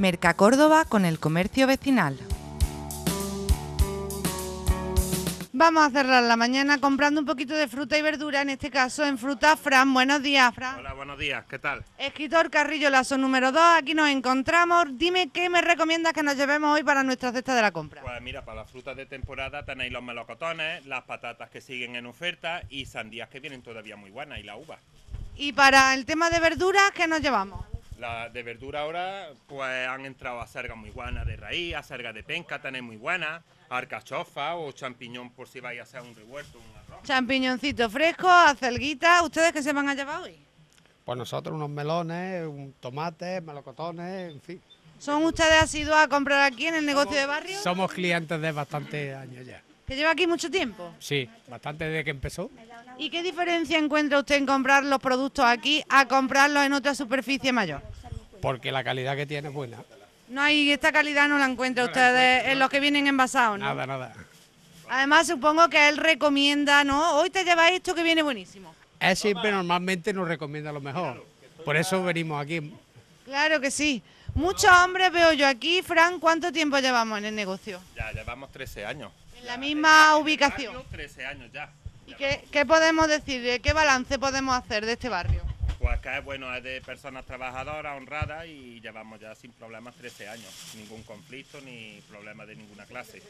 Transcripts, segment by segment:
Merca Córdoba con el comercio vecinal. Vamos a cerrar la mañana comprando un poquito de fruta y verdura, en este caso en fruta Fran. Buenos días, Fran. Hola, buenos días, ¿qué tal? Escritor Carrillo Lazo número 2, aquí nos encontramos. Dime qué me recomiendas que nos llevemos hoy para nuestra cesta de la compra. Pues mira, para las frutas de temporada tenéis los melocotones, las patatas que siguen en oferta y sandías que vienen todavía muy buenas y la uva. Y para el tema de verduras, ¿qué nos llevamos? La de verdura ahora, pues han entrado a muy buena de raíz, sergas de penca, también muy buena arcachofa o champiñón por si vais a hacer un revuelto, un arroz. Champiñoncito fresco, acelguita, ¿ustedes qué se van a llevar hoy? Pues nosotros unos melones, un tomate, melocotones, en fin. ¿Son ustedes asiduos a comprar aquí en el negocio de barrio? Somos clientes de bastantes años ya. ¿Que lleva aquí mucho tiempo? Sí, bastante desde que empezó. ¿Y qué diferencia encuentra usted en comprar los productos aquí a comprarlos en otra superficie mayor? porque la calidad que tiene es buena. No hay, esta calidad no la encuentra ustedes en los que vienen envasados, ¿no? Nada, nada. Además, supongo que él recomienda, ¿no? Hoy te lleváis esto que viene buenísimo. Él siempre normalmente nos recomienda lo mejor. Por eso venimos aquí. Claro que sí. Muchos hombres veo yo aquí. Fran, ¿cuánto tiempo llevamos en el negocio? Ya, llevamos 13 años. En la misma ubicación. Barrio, 13 años ya. ¿Y qué, qué podemos decir? ¿Qué balance podemos hacer de este barrio? que pues es bueno, es de personas trabajadoras, honradas y llevamos ya sin problemas 13 años, ningún conflicto ni problema de ninguna clase.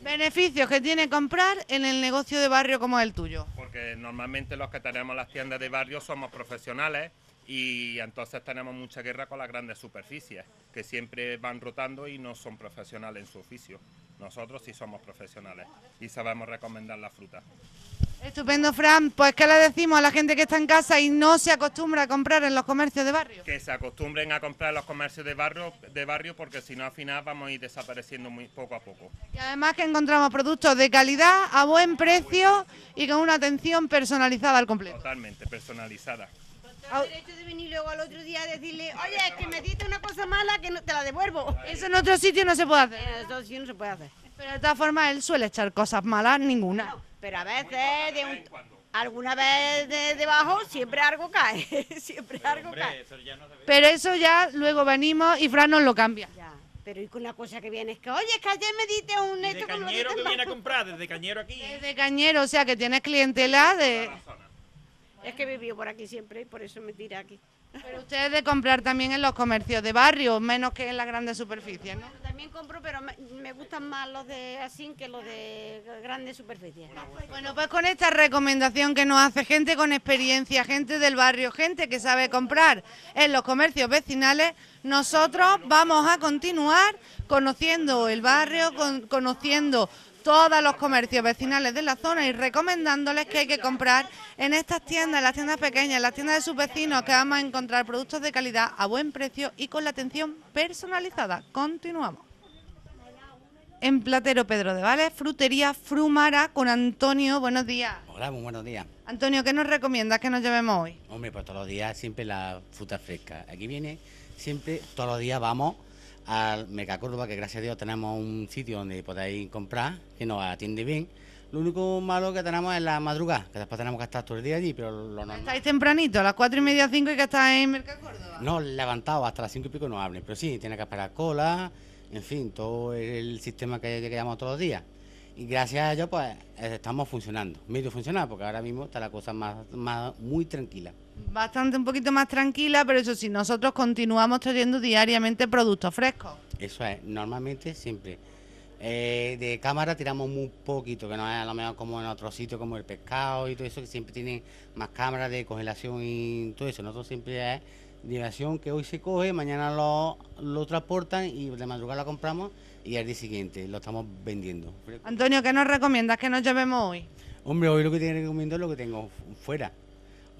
Beneficios que tiene comprar en el negocio de barrio como el tuyo. Porque normalmente los que tenemos las tiendas de barrio somos profesionales y entonces tenemos mucha guerra con las grandes superficies, que siempre van rotando y no son profesionales en su oficio. Nosotros sí somos profesionales y sabemos recomendar la fruta. Estupendo, Fran. Pues, ¿qué le decimos a la gente que está en casa y no se acostumbra a comprar en los comercios de barrio? Que se acostumbren a comprar en los comercios de barrio, de barrio porque si no, al final vamos a ir desapareciendo muy poco a poco. Y además que encontramos productos de calidad, a buen precio y con una atención personalizada al completo. Totalmente, personalizada. tienes derecho de venir luego al otro día a decirle, oye, es que me diste una cosa mala que te la devuelvo. Eso en otro sitio no se puede hacer. En otro sitio no se puede hacer. Pero de todas formas, él suele echar cosas malas, ninguna. Pero a veces alguna vez de debajo siempre algo cae, siempre algo cae. pero eso ya luego venimos y Fran nos lo cambia. pero y con la cosa que viene es que, oye, es que ayer me diste un neto con cañero que viene a comprar, desde cañero aquí. Desde cañero, o sea que tienes clientela de... Es que vivió por aquí siempre y por eso me tira aquí. Pero ustedes de comprar también en los comercios de barrio, menos que en las grandes superficies, ¿no? también compro, pero me gustan más los de así que los de grandes superficies. Bueno, pues con esta recomendación que nos hace gente con experiencia, gente del barrio, gente que sabe comprar en los comercios vecinales, nosotros vamos a continuar conociendo el barrio, conociendo todos los comercios vecinales de la zona y recomendándoles que hay que comprar en estas tiendas, en las tiendas pequeñas, en las tiendas de sus vecinos, que vamos a encontrar productos de calidad a buen precio y con la atención personalizada. Continuamos. En Platero Pedro de Vales, frutería Frumara con Antonio. Buenos días. Hola, muy buenos días. Antonio, ¿qué nos recomiendas que nos llevemos hoy? Hombre, pues todos los días siempre la fruta fresca. Aquí viene, siempre, todos los días vamos al Córdoba, que gracias a Dios tenemos un sitio donde podéis comprar, que nos atiende bien. Lo único malo que tenemos es la madrugada, que después tenemos que estar todo el día allí, pero lo normal. ¿Estáis tempranito, a las cuatro y media, cinco y que estáis en Córdoba. No, levantados, hasta las cinco y pico no abren, pero sí, tiene que esperar cola, en fin, todo el sistema que llevamos todos los días. Y gracias a ello, pues estamos funcionando, medio funcionado, porque ahora mismo está la cosa más muy tranquila bastante un poquito más tranquila, pero eso sí, nosotros continuamos trayendo diariamente productos frescos. Eso es, normalmente siempre. Eh, de cámara tiramos muy poquito, que no es a lo mejor como en otros sitios como el pescado y todo eso, que siempre tienen más cámaras de congelación y todo eso. Nosotros siempre es nivación que hoy se coge, mañana lo, transportan y de madrugada la compramos y al día siguiente lo estamos vendiendo. Antonio, ¿qué nos recomiendas que nos llevemos hoy? Hombre, hoy lo que te recomiendo es lo que tengo fuera.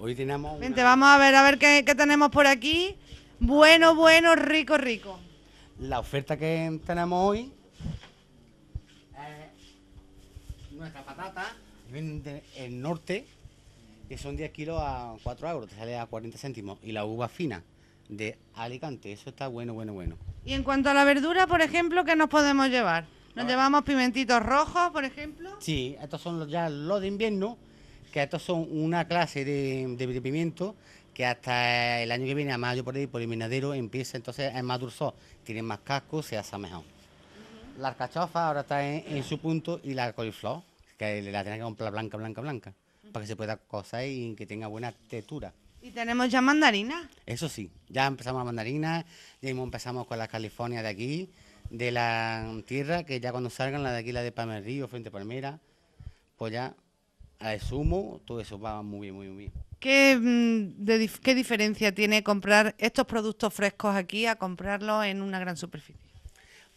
Hoy tenemos. Gente, vamos a ver, a ver qué, tenemos por aquí. Bueno, bueno, rico, rico. La oferta que tenemos hoy es nuestra patata, Viene del norte, que son 10 kilos a 4 euros, te sale a 40 céntimos. Y la uva fina de Alicante, eso está bueno, bueno, bueno. Y en cuanto a la verdura, por ejemplo, ¿qué nos podemos llevar? ¿Nos ah. llevamos pimentitos rojos, por ejemplo? Sí, estos son ya los de invierno, que estos son una clase de, pimiento que hasta el año que viene, a mayo por ahí, por el minadero, empieza entonces más dulzor... tiene más casco, se hace mejor. La alcachofa ahora está en, su punto y la coliflor, que la tiene que comprar blanca, blanca, blanca, para que se pueda cocer y que tenga buena textura. ¿Y tenemos ya mandarinas? Eso sí, ya empezamos las mandarinas, ya empezamos con las californias de aquí, de la tierra, que ya cuando salgan la de aquí, la de Palmerío, frente Palmera, pues ya a sumo, todo eso va muy bien, muy bien. ¿Qué, mm, ¿Qué diferencia tiene comprar estos productos frescos aquí a comprarlos en una gran superficie?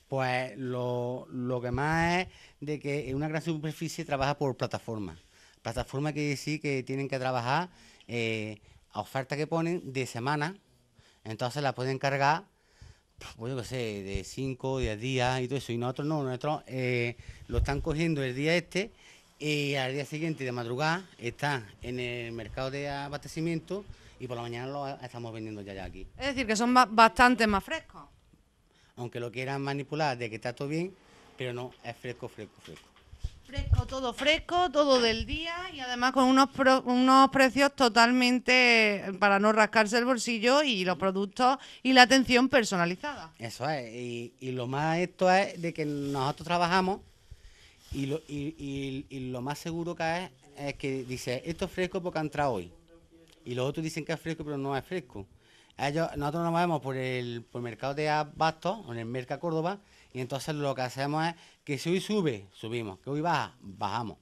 Pues lo, que más es de que en una gran superficie trabaja por plataforma. Plataforma quiere decir que tienen que trabajar eh, a oferta que ponen de semana, entonces la pueden cargar pues yo qué sé, de 5, 10 días y todo eso. Y nosotros no, nosotros eh, lo están cogiendo el día este y al día siguiente de madrugada está en el mercado de abastecimiento y por la mañana lo estamos vendiendo ya, ya aquí. Es decir, que son bastante más frescos. Aunque lo quieran manipular de que está todo bien, pero no, es fresco, fresco, fresco. Fresco, todo fresco, todo del día y además con unos, unos precios totalmente para no rascarse el bolsillo y los productos y la atención personalizada. Eso es, y, y lo más esto es de que nosotros trabajamos y lo, y, y, lo más seguro que es, es que dice, esto es fresco porque ha entrado hoy. Y los otros dicen que es fresco, pero no es fresco. Ellos, nosotros nos movemos por el, por mercado de Abasto, en el mercado Córdoba, y entonces lo que hacemos es que si hoy sube, subimos, que hoy baja, bajamos.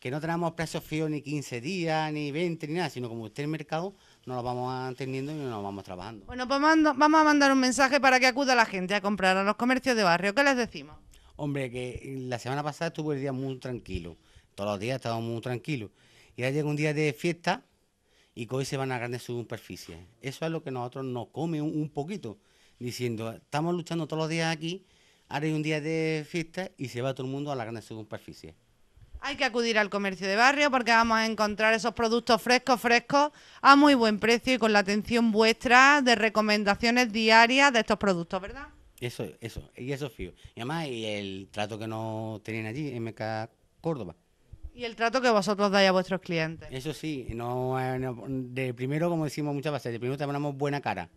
Que no tenemos precios fijos ni 15 días, ni 20, ni nada, sino como esté el mercado, no lo vamos atendiendo y no nos vamos trabajando. Bueno, pues vamos a mandar un mensaje para que acuda la gente a comprar a los comercios de barrio. ¿Qué les decimos? Hombre, que la semana pasada estuvo el día muy tranquilo. Todos los días estábamos muy tranquilos. Y ahora llega un día de fiesta y hoy se van a grandes superficies. Eso es lo que nosotros nos come un, poquito, diciendo, estamos luchando todos los días aquí, ahora hay un día de fiesta y se va todo el mundo a la grandes superficie. Hay que acudir al comercio de barrio porque vamos a encontrar esos productos frescos, frescos, a muy buen precio y con la atención vuestra de recomendaciones diarias de estos productos, ¿verdad? Eso, eso, y eso fío. Y además, y el trato que no tenían allí en Córdoba. Y el trato que vosotros dais a vuestros clientes. Eso sí, eh, no, de primero, como decimos muchas veces, de primero te ponemos buena cara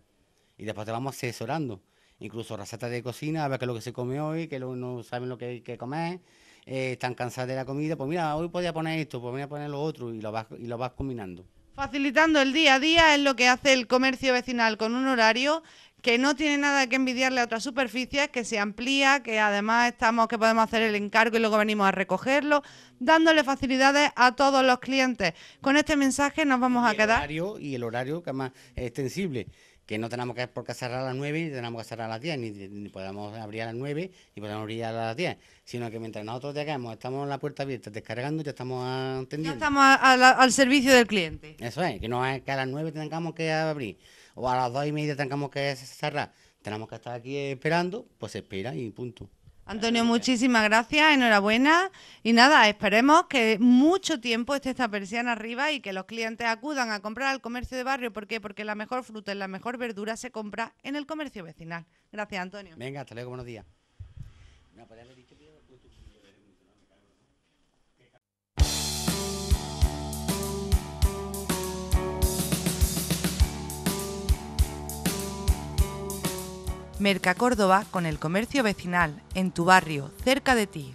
y después te vamos asesorando. Incluso recetas de cocina, a ver qué es lo que se come hoy, que no saben lo que hay que comer, eh, están cansados de la comida, pues mira, hoy podía poner esto, pues voy a poner lo otro y lo vas, y lo vas combinando. Facilitando el día a día es lo que hace el comercio vecinal con un horario que no tiene nada que envidiarle a otras superficies, que se amplía, que además estamos que podemos hacer el encargo y luego venimos a recogerlo, dándole facilidades a todos los clientes. Con este mensaje nos vamos a quedar. Horario, y el horario que más es extensible que no tenemos que por cerrar a las 9 y tenemos que cerrar a las 10, ni, podemos abrir a las 9 y podemos abrir a las 10, sino que mientras nosotros llegamos, estamos en la puerta abierta, descargando, ya estamos atendiendo. Ya estamos al servicio del cliente. Eso es, que no es que a las 9 tengamos que abrir o a las 2 y media tengamos que cerrar. Tenemos que estar aquí esperando, pues espera y punto. Antonio, muchísimas gracias, enhorabuena. Y nada, esperemos que mucho tiempo esté esta persiana arriba y que los clientes acudan a comprar al comercio de barrio. ¿Por qué? Porque la mejor fruta y la mejor verdura se compra en el comercio vecinal. Gracias, Antonio. Venga, hasta luego, buenos días. Pues Merca Córdoba con el comercio vecinal, en tu barrio, cerca de ti.